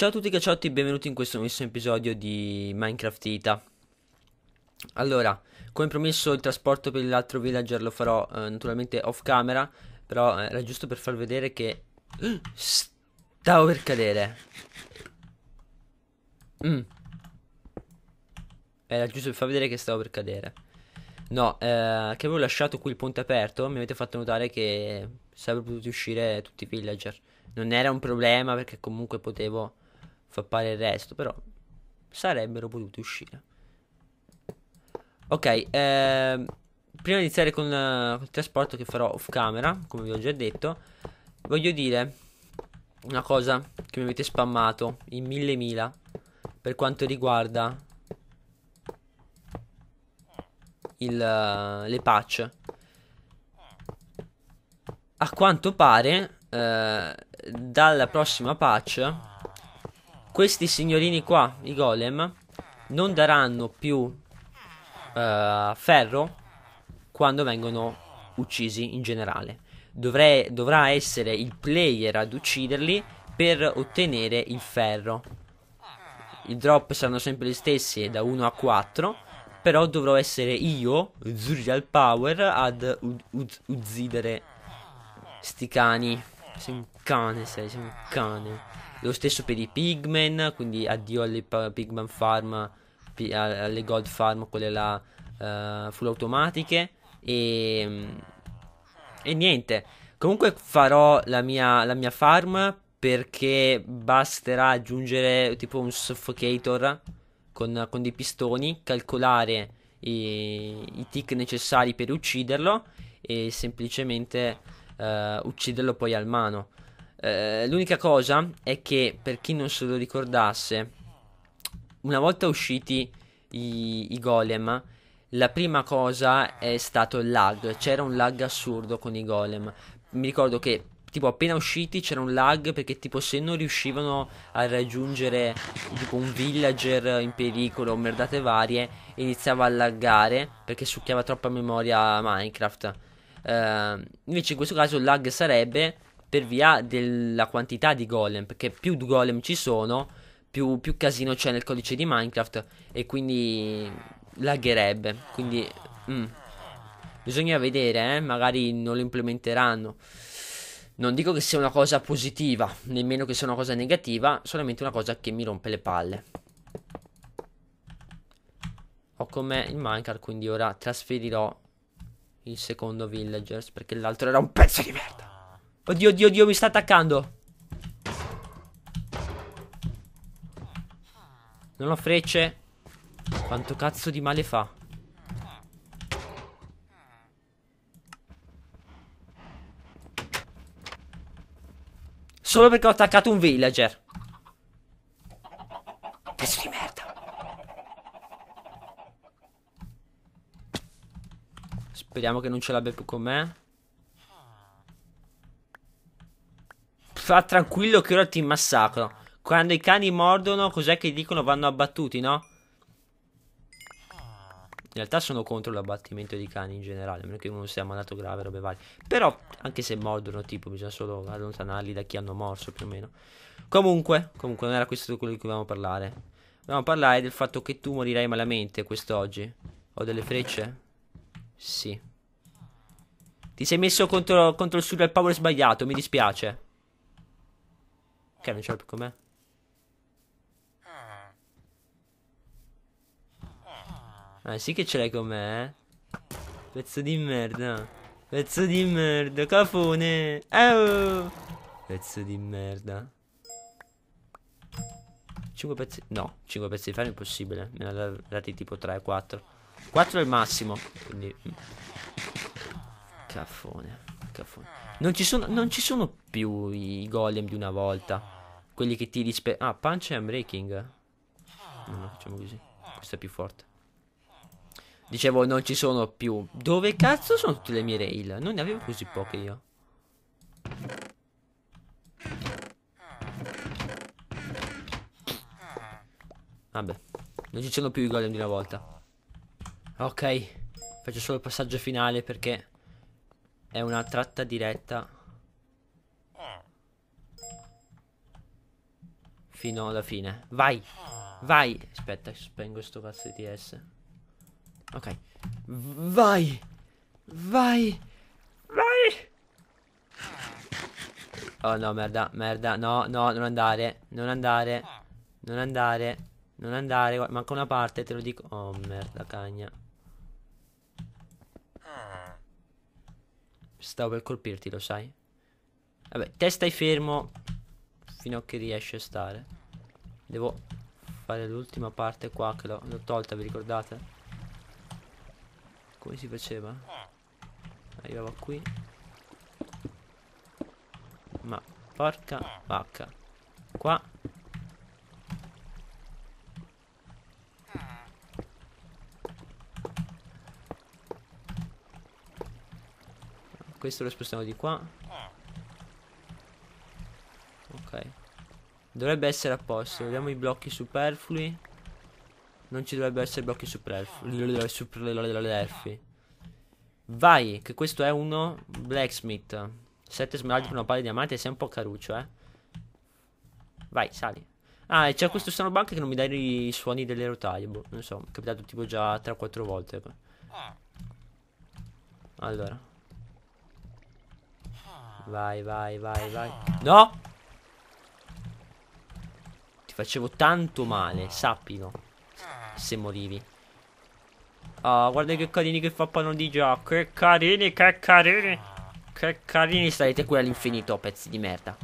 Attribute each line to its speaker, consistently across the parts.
Speaker 1: Ciao a tutti cacciotti benvenuti in questo nuovissimo episodio di Minecraft Ita Allora, come promesso il trasporto per l'altro villager lo farò eh, naturalmente off camera Però eh, era giusto per far vedere che... Mm, stavo per cadere mm. Era giusto per far vedere che stavo per cadere No, eh, che avevo lasciato qui il ponte aperto Mi avete fatto notare che sarebbero potuti uscire tutti i villager non era un problema perché comunque potevo fa pare il resto, però sarebbero potuti uscire. Ok, ehm, prima di iniziare con, uh, eh, il trasporto che farò off camera, come vi ho già detto, voglio dire una cosa che mi avete spammato in mille mila per quanto riguarda il, uh, le patch. A quanto pare, uh, dalla prossima patch questi signorini qua, i golem, non daranno più uh, ferro quando vengono uccisi in generale. Dovrei, dovrà essere il player ad ucciderli per ottenere il ferro. I drop saranno sempre gli stessi da 1 a 4, però dovrò essere io, Zurial Power, ad uccidere sti cani. Sei un cane, sei, sei un cane. Lo stesso per i Pigmen, quindi addio alle Pigman Farm, alle Gold Farm, quelle là uh, full automatiche. E, ehm, e, niente. Comunque farò la mia, la mia farm perché basterà aggiungere tipo un suffocator con, con dei pistoni, calcolare i, i, tick necessari per ucciderlo e semplicemente uh, ucciderlo poi al mano. Eh, l'unica cosa è che, per chi non se lo ricordasse, una volta usciti i, i golem, la prima cosa è stato il lag. C'era un lag assurdo con i golem. Mi ricordo che tipo appena usciti c'era un lag perché tipo se non riuscivano a raggiungere tipo un villager in pericolo o merdate varie iniziava a laggare perché succhiava troppa memoria Minecraft uh, invece in questo caso il lag sarebbe per via della quantità di golem, perché più golem ci sono, più, più casino c'è nel codice di Minecraft e quindi lagherebbe. Quindi mm, bisogna vedere, eh? magari non lo implementeranno. Non dico che sia una cosa positiva, nemmeno che sia una cosa negativa, solamente una cosa che mi rompe le palle. Ho con me il Minecraft, quindi ora trasferirò il secondo villager, perché l'altro era un pezzo di merda. Oddio, oddio, oddio, mi sta attaccando. Non ho frecce. Quanto cazzo di male fa? Solo perché ho attaccato un villager. Pezzo di merda. Speriamo che non ce l'abbia più con me. Fa tranquillo che ora ti massacro. Quando i cani mordono, cos'è che dicono vanno abbattuti, no? In realtà sono contro l'abbattimento di cani in generale, a meno che uno sia malato grave, robe varie. Però, anche se mordono, tipo, bisogna solo allontanarli da chi hanno morso, più o meno. Comunque, comunque, non era questo quello di cui volevamo parlare. Volevamo parlare del fatto che tu morirai malamente quest'oggi. Ho delle frecce? Sì. Ti sei messo contro, contro il surreal power sbagliato, mi dispiace. Che non c'era più con me. Ah, sì che ce l'hai con me, eh. Pezzo di merda. Pezzo di merda, cafone. Oh! Pezzo di merda. 5 pezzi... No, 5 pezzi di ferro è impossibile. Me ne ha dati tipo 3, 4. 4 è il massimo. Quindi... Caffone. Mm. cafone. Non ci sono, non ci sono più i golem di una volta. Quelli che ti disper... Ah, punch and breaking. No, no, facciamo così. Questo è più forte. Dicevo, non ci sono più. Dove cazzo sono tutte le mie rail? Non ne avevo così poche io. Vabbè, non ci sono più i golem di una volta. Ok, faccio solo il passaggio finale perché è una tratta diretta Fino alla fine Vai Vai Aspetta spengo sto cazzo di S Ok Vai Vai Vai Oh no merda Merda No no non andare Non andare Non andare Non andare Manca una parte te lo dico Oh merda cagna Stavo per colpirti, lo sai. Vabbè, te stai fermo fino a che riesci a stare. Devo fare l'ultima parte qua che l'ho tolta, vi ricordate? Come si faceva? Arrivava qui. Ma porca vacca. Qua Questo lo spostiamo di qua. Ok. Dovrebbe essere a posto. Vediamo i blocchi superflui. Non ci dovrebbero essere blocchi superflui. Superflui. Vai, che questo è uno blacksmith. Sette smeraldi per una palla di diamante. Sei un po' caruccio, eh. Vai, sali. Ah, e c'è questo strano bug che non mi dai i suoni delle rotaie. Boh, non so, è capitato tipo già 3-4 volte. Ah. Allora. Vai, vai, vai, vai. Eh. No! Ti facevo tanto male, sappilo. Eh. Se morivi. oh, guarda che carini che fa panno di gioco. Che carini, che carini. Ah. Che carini sarete qui all'infinito, pezzi di merda.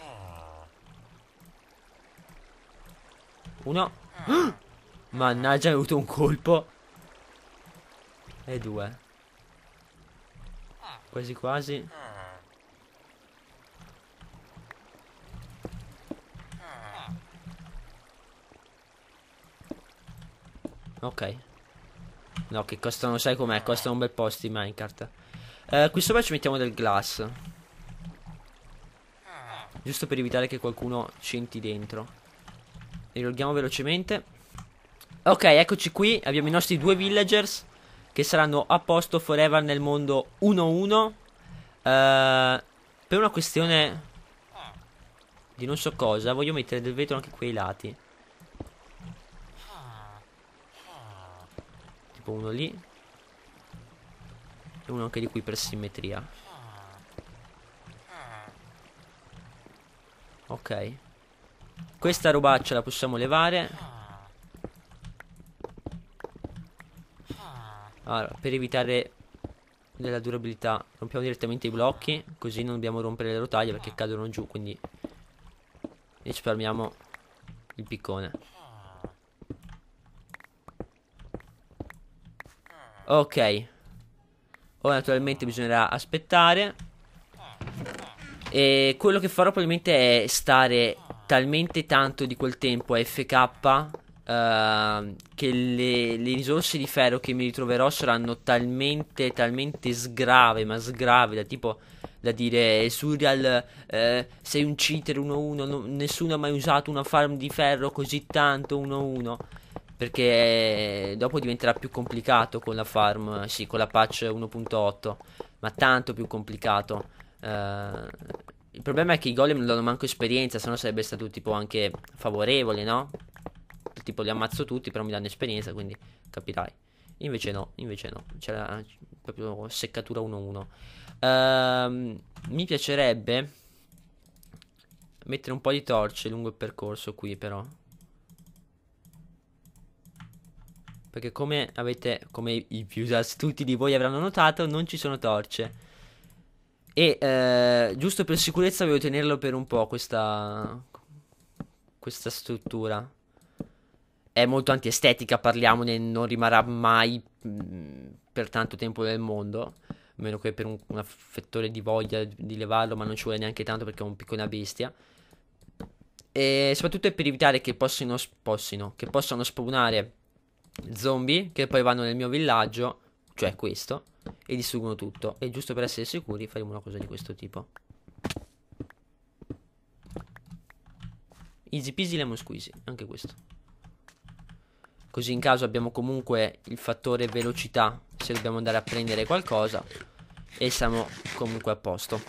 Speaker 1: Ah. Uno. Mannaggia, hai avuto un colpo. E due. Quasi quasi. Ok. No, che costano, sai com'è? Costano un bel po' sti minecart. Eh, qui sopra ci mettiamo del glass. Giusto per evitare che qualcuno ci entri dentro. Riolghiamo velocemente. Ok, eccoci qui. Abbiamo i nostri due villagers che saranno a posto forever nel mondo 1-1 uh, eh, per una questione di non so cosa. Voglio mettere del vetro anche quei lati. Tipo uno lì. E uno anche di qui per simmetria. Ok. Questa robaccia la possiamo levare. Allora, per evitare della durabilità rompiamo direttamente i blocchi, così non dobbiamo rompere le rotaie perché cadono giù, quindi risparmiamo il piccone. Ok. Ora naturalmente bisognerà aspettare. E quello che farò probabilmente è stare talmente tanto di quel tempo a FK uh, ehm, che le, le, risorse di ferro che mi ritroverò saranno talmente, talmente sgrave, ma sgrave, da tipo da dire eh, Surreal, eh, sei un cheater 1-1, no, nessuno ha mai usato una farm di ferro così tanto 1-1, perché eh, dopo diventerà più complicato con la farm, sì, con la patch 1.8, ma tanto più complicato. Eh, il problema è che i golem non hanno manco esperienza, se no sarebbe stato tipo anche favorevole, no? Cioè, tipo li ammazzo tutti, però mi danno esperienza, quindi capirai. Invece no, invece no, c'era proprio seccatura 1-1. Ehm, mi piacerebbe mettere un po' di torce lungo il percorso qui però. Perché come avete, come i più astuti di voi avranno notato, non ci sono torce. E eh, giusto per sicurezza voglio tenerlo per un po' questa, questa struttura è molto antiestetica, parliamone, non rimarrà mai per tanto tempo nel mondo, a meno che per un, un affettore di voglia di levarlo, ma non ci vuole neanche tanto perché è un piccola bestia. E soprattutto è per evitare che possano, possano, che possano spawnare zombie che poi vanno nel mio villaggio, cioè questo, e distruggono tutto. E giusto per essere sicuri faremo una cosa di questo tipo. Easy peasy lemon squeezy, anche questo così in caso abbiamo comunque il fattore velocità se dobbiamo andare a prendere qualcosa e siamo comunque a posto.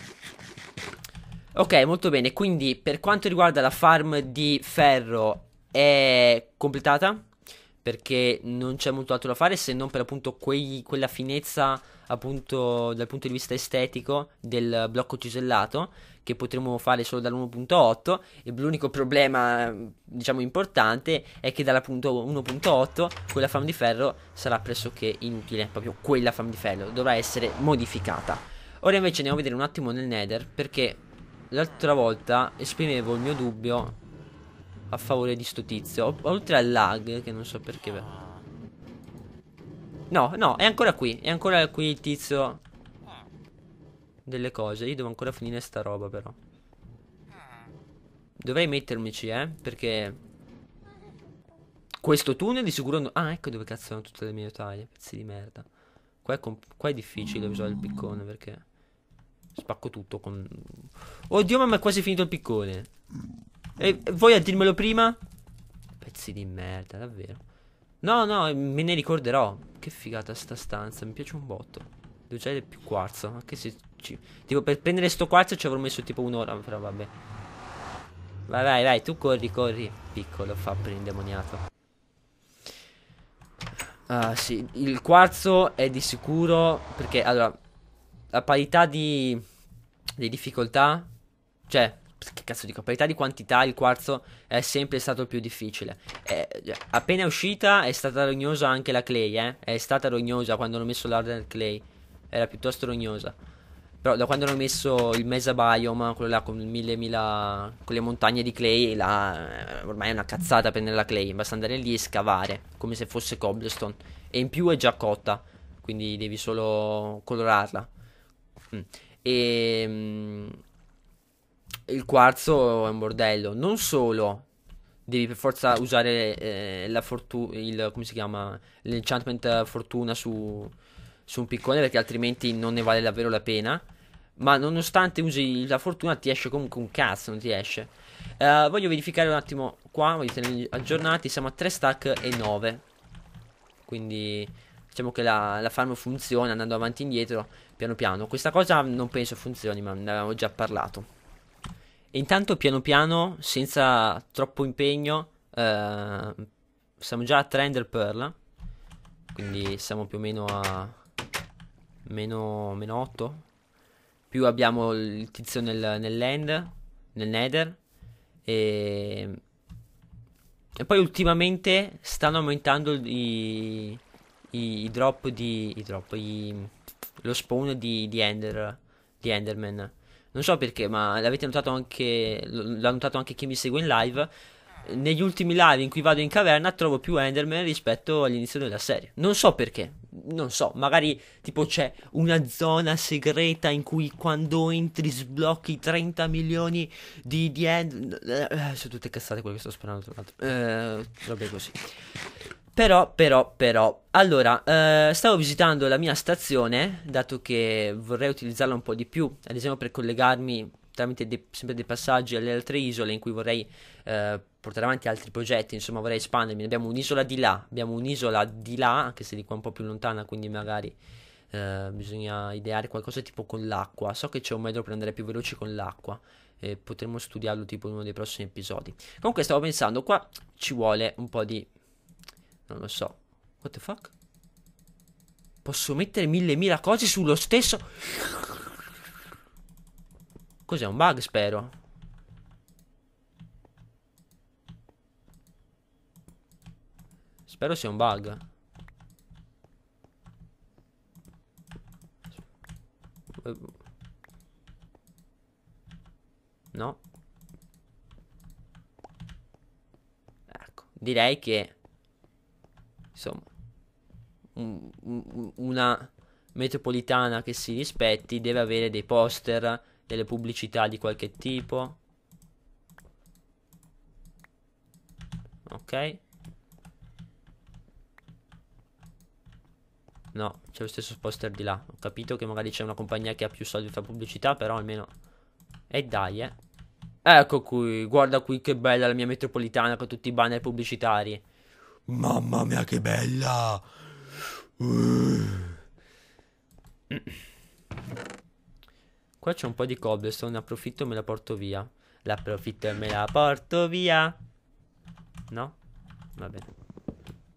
Speaker 1: Ok, molto bene, quindi per quanto riguarda la farm di ferro è completata perché non c'è molto altro da fare se non per appunto quei, quella finezza appunto dal punto di vista estetico del blocco cisellato che potremo fare solo dall'1.8 e l'unico problema diciamo importante è che dalla 1.8 quella fam di ferro sarà pressoché inutile proprio quella fam di ferro dovrà essere modificata ora invece andiamo a vedere un attimo nel nether perché l'altra volta esprimevo il mio dubbio a favore di sto tizio oltre al lag che non so perché No, no, è ancora qui. È ancora qui il tizio delle cose. Io devo ancora finire sta roba, però. Dovrei mettermici, eh, perché... Questo tunnel di sicuro... No ah, ecco dove cazzo sono tutte le mie taglie, pezzi di merda. Qua è, qua è difficile usare il piccone, perché... Spacco tutto con... Oddio, ma mi è quasi finito il piccone. E, e voi a dirmelo prima? Pezzi di merda, davvero. No, no, me ne ricorderò. Che figata sta stanza, mi piace un botto. Devo usare più quarzo. anche se ci... Tipo, per prendere sto quarzo ci avrò messo tipo un'ora, però vabbè. Vai, vai, vai, tu corri, corri. Piccolo, fa per indemoniato. Ah, sì, il quarzo è di sicuro perché, allora, a parità di, di difficoltà, cioè, che cazzo dico, parità di quantità il quarzo è sempre stato più difficile. Eh, appena uscita è stata rognosa anche la clay, eh? È stata rognosa quando hanno messo l'hard clay. Era piuttosto rognosa. Però da quando hanno messo il mesabiome, quello là con mille, mila, con le montagne di clay, là, eh, ormai è una cazzata prendere la clay. Basta andare lì e scavare, come se fosse cobblestone. E in più è già cotta, quindi devi solo colorarla. Mm. E... Ehm, il quarzo è un bordello. Non solo devi per forza usare eh, la fortuna, il, come si chiama, l'enchantment fortuna su, su un piccone perché altrimenti non ne vale davvero la pena. Ma nonostante usi la fortuna ti esce comunque un cazzo, non ti esce. Uh, voglio verificare un attimo qua, voglio tenervi aggiornati, siamo a 3 stack e 9. Quindi diciamo che la, la farm funziona andando avanti e indietro piano piano. Questa cosa non penso funzioni, ma ne avevamo già parlato. E intanto piano piano, senza troppo impegno, eh, siamo già a 3 Ender Pearl. Quindi siamo più o meno a meno, meno 8. Più abbiamo il tizio nel, nell'end, nel nether. E, e poi ultimamente stanno aumentando i, i, i drop di... I drop, i, lo spawn di, di, Ender, di Enderman non so perché, ma l'avete notato anche, l'ha notato anche chi mi segue in live. Negli ultimi live in cui vado in caverna trovo più Enderman rispetto all'inizio della serie. Non so perché, non so, magari tipo c'è una zona segreta in cui quando entri sblocchi 30 milioni di, di Enderman. Eh, eh, sono tutte cazzate quelle che sto sperando tra l'altro. Eh, vabbè così. Però, però, però, allora, eh, stavo visitando la mia stazione, dato che vorrei utilizzarla un po' di più, ad esempio per collegarmi tramite de- sempre dei passaggi alle altre isole in cui vorrei eh, portare avanti altri progetti, insomma vorrei espandermi. Abbiamo un'isola di là, abbiamo un'isola di là, anche se di qua un po' più lontana, quindi magari eh, bisogna ideare qualcosa tipo con l'acqua. So che c'è un metodo per andare più veloci con l'acqua. E potremmo studiarlo tipo in uno dei prossimi episodi. Comunque stavo pensando, qua ci vuole un po' di non lo so. What the fuck? Posso mettere mille mila cose sullo stesso... Cos'è un bug, spero? Spero sia un bug. No. Ecco, direi che insomma, una metropolitana che si rispetti deve avere dei poster, delle pubblicità di qualche tipo. Ok. No, c'è lo stesso poster di là. Ho capito che magari c'è una compagnia che ha più soldi per pubblicità, però almeno... E dai, eh. Ecco qui, guarda qui che bella la mia metropolitana con tutti i banner pubblicitari. Mamma mia che bella! Uh. Qua c'è un po' di cobblestone, approfitto e me la porto via. L'approfitto e me la porto via. No? Va bene.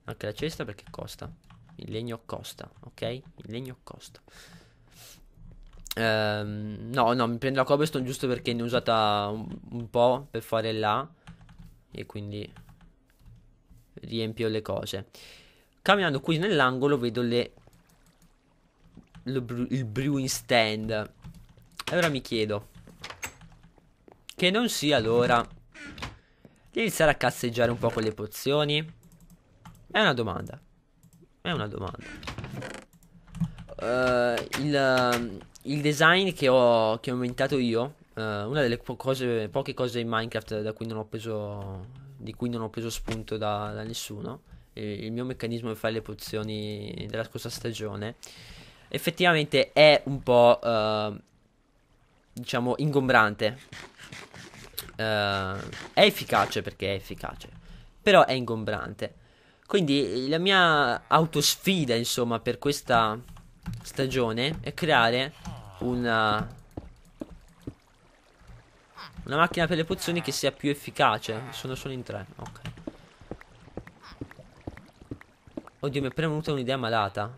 Speaker 1: Anche la cesta perché costa. Il legno costa, ok? Il legno costa. Ehm, no, no, mi prendo la cobblestone giusto perché ne ho usata un, un po' per fare là. E quindi riempio le cose. Camminando qui nell'angolo vedo le, le bru, il brewing stand. E ora mi chiedo che non sia l'ora di iniziare a casseggiare un po' con le pozioni. È una domanda. È una domanda. Uh, il, il, design che ho, che ho inventato io, uh, una delle po cose, poche cose in Minecraft da cui non ho preso di cui non ho preso spunto da, da nessuno, il mio meccanismo di fare le pozioni della scorsa stagione, effettivamente è un po', uh, diciamo, ingombrante. Uh, è efficace perché è efficace, però è ingombrante. Quindi la mia autosfida, insomma, per questa stagione è creare una una macchina per le pozioni che sia più efficace. Sono solo in tre. Ok. Oddio, mi è prevenuta un'idea malata.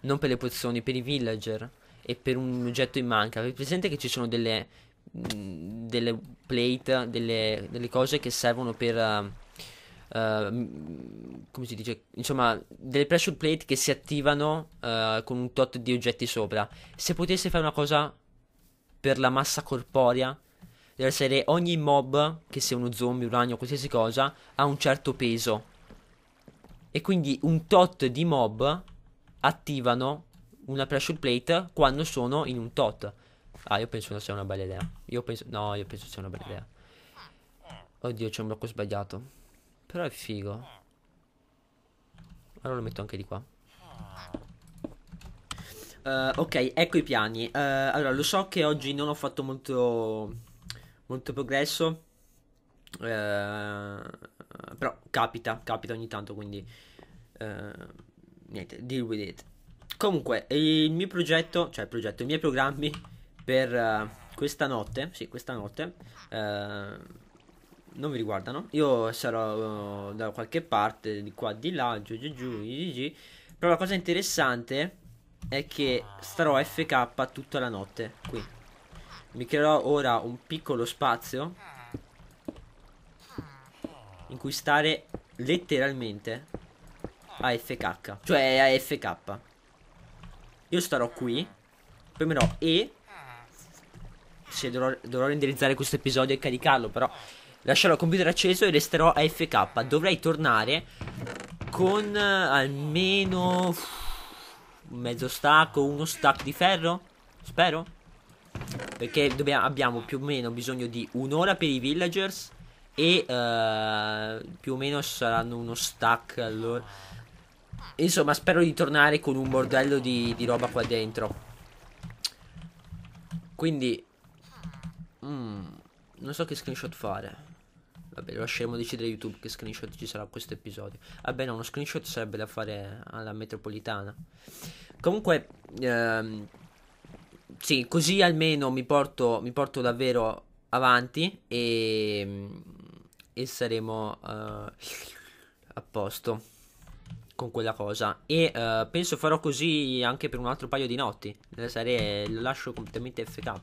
Speaker 1: Non per le pozioni, per i villager. E per un oggetto in manca. Avete presente che ci sono delle. Mm, delle plate, delle, delle, cose che servono per. Uh, come si dice, insomma, delle pressure plate che si attivano uh, con un tot di oggetti sopra. Se potesse fare una cosa per la massa corporea deve essere ogni mob, che sia uno zombie, un ragno, qualsiasi cosa, ha un certo peso. E quindi un tot di mob attivano una pressure plate quando sono in un tot. Ah, io penso che sia una bella idea. Io penso... No, io penso sia una bella idea. Oddio, c'è un blocco sbagliato. Però è figo. Allora lo metto anche di qua. Uh, ok, ecco i piani. Uh, allora, lo so che oggi non ho fatto molto molto progresso. Eh, però capita, capita ogni tanto, quindi eh, niente, deal with it. Comunque, il mio progetto, cioè il progetto, i miei programmi per uh, questa notte, sì, questa notte, uh, non mi riguardano. Io sarò uh, da qualche parte, di qua, di là, giù, giù, giù, gg. Però la cosa interessante è che starò FK tutta la notte qui mi creerò ora un piccolo spazio in cui stare letteralmente AFK, cioè AFK. Io starò qui, premerò E, se dovrò, dovrò renderizzare questo episodio e caricarlo, però lascerò il computer acceso e resterò AFK. Dovrei tornare con eh, almeno mezzo stacco, uno stack di ferro, spero. Perché dobbiamo, abbiamo più o meno bisogno di un'ora per i villagers. E uh, più o meno saranno uno stack allora. Insomma, spero di tornare con un bordello di, di roba qua dentro. Quindi mm, Non so che screenshot fare Vabbè lasceremo decidere YouTube che screenshot ci sarà questo episodio Vabbè no uno screenshot sarebbe da fare alla metropolitana Comunque ehm, sì, così almeno mi porto, mi porto davvero avanti e, e saremo uh, a posto con quella cosa. E uh, penso farò così anche per un altro paio di notti. Nella serie lo lascio completamente FK.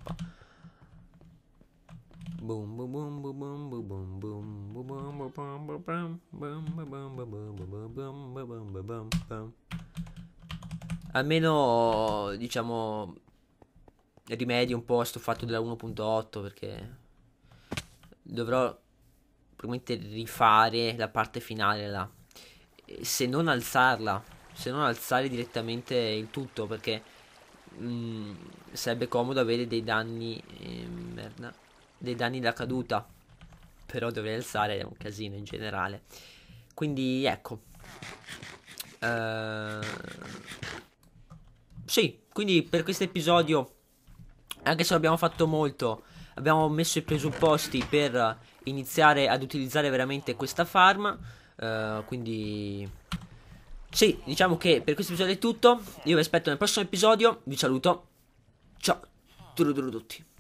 Speaker 1: Boom boom boom boom boom boom boom boom boom boom boom boom boom boom boom Almeno diciamo rimedio un po' sto fatto della 1.8 perché dovrò probabilmente rifare la parte finale là. Se non alzarla, se non alzare direttamente il tutto perché mh, mm, sarebbe comodo avere dei danni, eh, merda, dei danni da caduta. Però dovrei alzare è un casino in generale. Quindi ecco. Uh, sì, quindi per questo episodio anche se abbiamo fatto molto, abbiamo messo i presupposti per iniziare ad utilizzare veramente questa farm. Uh, quindi sì, diciamo che per questo episodio è tutto. Io vi aspetto nel prossimo episodio. Vi saluto. Ciao. tutti.